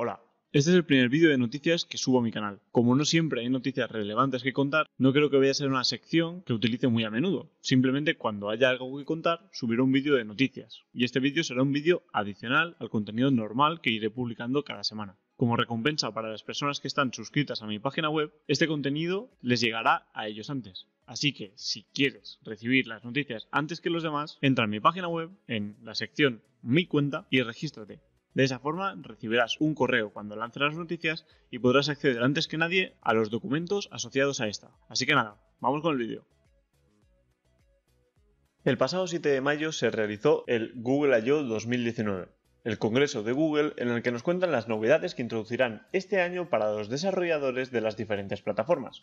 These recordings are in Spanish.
Hola, este es el primer vídeo de noticias que subo a mi canal. Como no siempre hay noticias relevantes que contar, no creo que vaya a ser una sección que utilice muy a menudo. Simplemente cuando haya algo que contar, subiré un vídeo de noticias. Y este vídeo será un vídeo adicional al contenido normal que iré publicando cada semana. Como recompensa para las personas que están suscritas a mi página web, este contenido les llegará a ellos antes. Así que si quieres recibir las noticias antes que los demás, entra en mi página web, en la sección Mi cuenta y regístrate. De esa forma recibirás un correo cuando lancen las noticias y podrás acceder antes que nadie a los documentos asociados a esta. Así que nada, vamos con el vídeo. El pasado 7 de mayo se realizó el Google I.O. 2019, el congreso de Google en el que nos cuentan las novedades que introducirán este año para los desarrolladores de las diferentes plataformas.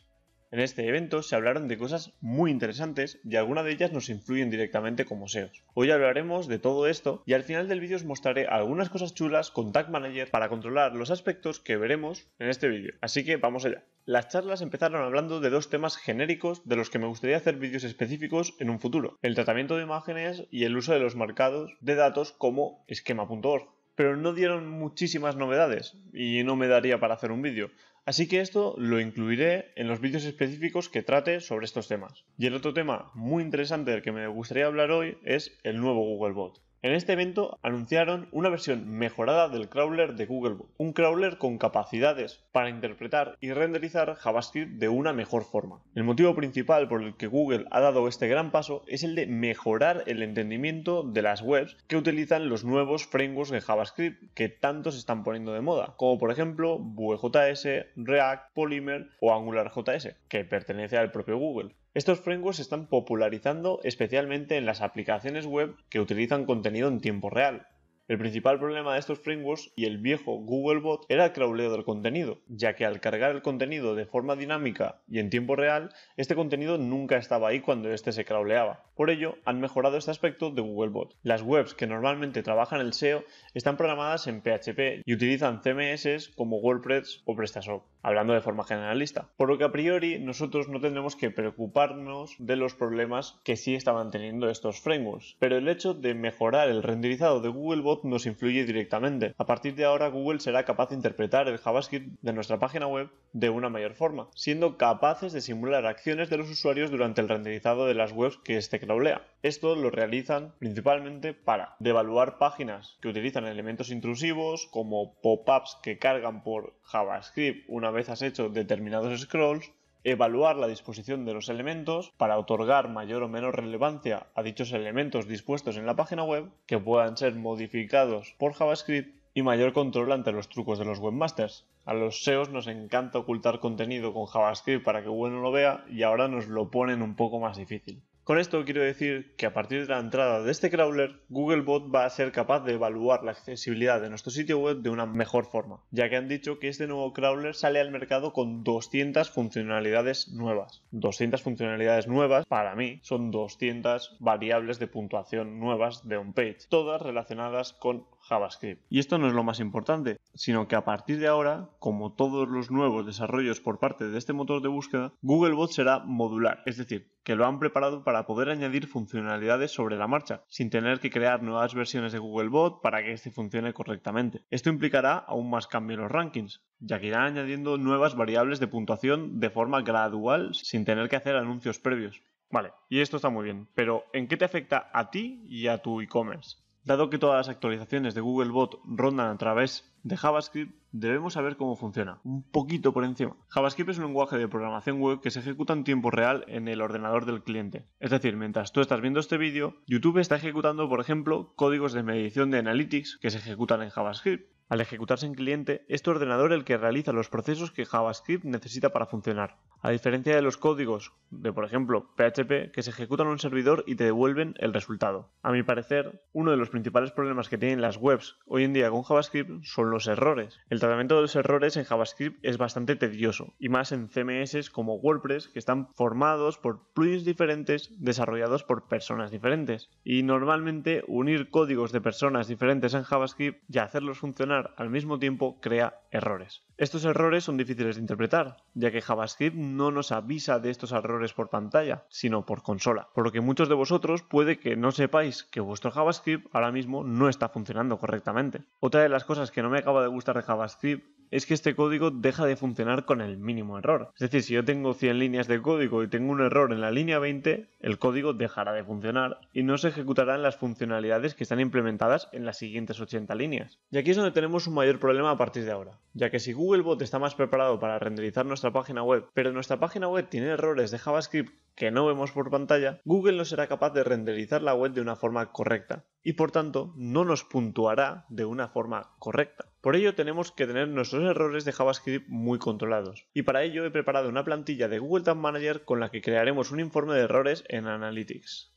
En este evento se hablaron de cosas muy interesantes y algunas de ellas nos influyen directamente como SEOs. Hoy hablaremos de todo esto y al final del vídeo os mostraré algunas cosas chulas con Tag Manager para controlar los aspectos que veremos en este vídeo. Así que vamos allá. Las charlas empezaron hablando de dos temas genéricos de los que me gustaría hacer vídeos específicos en un futuro. El tratamiento de imágenes y el uso de los marcados de datos como esquema.org pero no dieron muchísimas novedades y no me daría para hacer un vídeo. Así que esto lo incluiré en los vídeos específicos que trate sobre estos temas. Y el otro tema muy interesante del que me gustaría hablar hoy es el nuevo Googlebot. En este evento anunciaron una versión mejorada del crawler de Googlebot, un crawler con capacidades para interpretar y renderizar JavaScript de una mejor forma. El motivo principal por el que Google ha dado este gran paso es el de mejorar el entendimiento de las webs que utilizan los nuevos frameworks de JavaScript que tanto se están poniendo de moda, como por ejemplo Vue.js, React, Polymer o AngularJS, que pertenece al propio Google. Estos frameworks se están popularizando especialmente en las aplicaciones web que utilizan contenido en tiempo real, el principal problema de estos frameworks y el viejo Googlebot era el crawleo del contenido, ya que al cargar el contenido de forma dinámica y en tiempo real, este contenido nunca estaba ahí cuando este se crawleaba. Por ello, han mejorado este aspecto de Googlebot. Las webs que normalmente trabajan el SEO están programadas en PHP y utilizan CMS como WordPress o PrestaShop, hablando de forma generalista, por lo que a priori nosotros no tendremos que preocuparnos de los problemas que sí estaban teniendo estos frameworks, pero el hecho de mejorar el renderizado de Googlebot nos influye directamente. A partir de ahora Google será capaz de interpretar el JavaScript de nuestra página web de una mayor forma, siendo capaces de simular acciones de los usuarios durante el renderizado de las webs que este crawlea. Esto lo realizan principalmente para devaluar páginas que utilizan elementos intrusivos como pop-ups que cargan por JavaScript una vez has hecho determinados scrolls, evaluar la disposición de los elementos para otorgar mayor o menor relevancia a dichos elementos dispuestos en la página web que puedan ser modificados por JavaScript y mayor control ante los trucos de los webmasters. A los SEOs nos encanta ocultar contenido con JavaScript para que uno lo vea y ahora nos lo ponen un poco más difícil. Con esto quiero decir que a partir de la entrada de este crawler, Googlebot va a ser capaz de evaluar la accesibilidad de nuestro sitio web de una mejor forma, ya que han dicho que este nuevo crawler sale al mercado con 200 funcionalidades nuevas. 200 funcionalidades nuevas, para mí, son 200 variables de puntuación nuevas de un page todas relacionadas con JavaScript. Y esto no es lo más importante, sino que a partir de ahora, como todos los nuevos desarrollos por parte de este motor de búsqueda, Googlebot será modular, es decir, que lo han preparado para poder añadir funcionalidades sobre la marcha, sin tener que crear nuevas versiones de Googlebot para que este funcione correctamente. Esto implicará aún más cambio en los rankings, ya que irán añadiendo nuevas variables de puntuación de forma gradual sin tener que hacer anuncios previos. Vale, y esto está muy bien, pero ¿en qué te afecta a ti y a tu e-commerce? Dado que todas las actualizaciones de Googlebot rondan a través de JavaScript debemos saber cómo funciona, un poquito por encima. JavaScript es un lenguaje de programación web que se ejecuta en tiempo real en el ordenador del cliente. Es decir, mientras tú estás viendo este vídeo, YouTube está ejecutando, por ejemplo, códigos de medición de Analytics que se ejecutan en JavaScript. Al ejecutarse en cliente, es este tu ordenador el que realiza los procesos que JavaScript necesita para funcionar, a diferencia de los códigos de, por ejemplo, PHP, que se ejecutan en un servidor y te devuelven el resultado. A mi parecer, uno de los principales problemas que tienen las webs hoy en día con JavaScript son los errores. El tratamiento de los errores en JavaScript es bastante tedioso, y más en CMS como WordPress, que están formados por plugins diferentes desarrollados por personas diferentes. Y normalmente unir códigos de personas diferentes en JavaScript y hacerlos funcionar al mismo tiempo crea errores. Estos errores son difíciles de interpretar, ya que JavaScript no nos avisa de estos errores por pantalla, sino por consola, por lo que muchos de vosotros puede que no sepáis que vuestro JavaScript ahora mismo no está funcionando correctamente. Otra de las cosas que no me acaba de gustar de JavaScript es que este código deja de funcionar con el mínimo error. Es decir, si yo tengo 100 líneas de código y tengo un error en la línea 20, el código dejará de funcionar y no se ejecutarán las funcionalidades que están implementadas en las siguientes 80 líneas. Y aquí es donde tenemos un mayor problema a partir de ahora, ya que si Googlebot está más preparado para renderizar nuestra página web, pero nuestra página web tiene errores de JavaScript que no vemos por pantalla, Google no será capaz de renderizar la web de una forma correcta y por tanto no nos puntuará de una forma correcta. Por ello tenemos que tener nuestros errores de JavaScript muy controlados. Y para ello he preparado una plantilla de Google Tag Manager con la que crearemos un informe de errores en Analytics.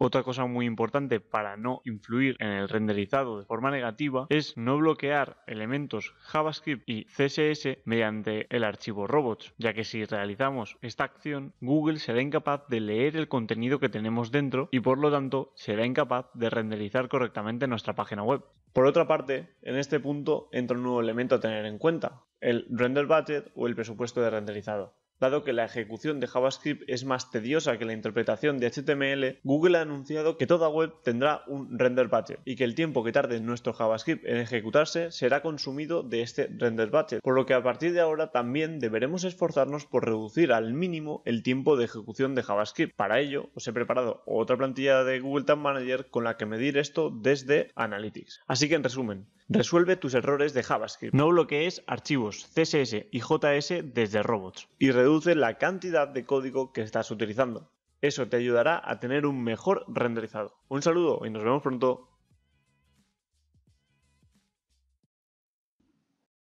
Otra cosa muy importante para no influir en el renderizado de forma negativa es no bloquear elementos JavaScript y CSS mediante el archivo robots, ya que si realizamos esta acción, Google será incapaz de leer el contenido que tenemos dentro y por lo tanto será incapaz de renderizar correctamente nuestra página web. Por otra parte, en este punto entra un nuevo elemento a tener en cuenta, el render budget o el presupuesto de renderizado. Dado que la ejecución de JavaScript es más tediosa que la interpretación de HTML, Google ha anunciado que toda web tendrá un render budget y que el tiempo que tarde nuestro JavaScript en ejecutarse será consumido de este render budget, por lo que a partir de ahora también deberemos esforzarnos por reducir al mínimo el tiempo de ejecución de JavaScript. Para ello, os he preparado otra plantilla de Google Tag Manager con la que medir esto desde Analytics. Así que en resumen, Resuelve tus errores de JavaScript. No bloquees archivos CSS y JS desde robots. Y reduce la cantidad de código que estás utilizando. Eso te ayudará a tener un mejor renderizado. Un saludo y nos vemos pronto.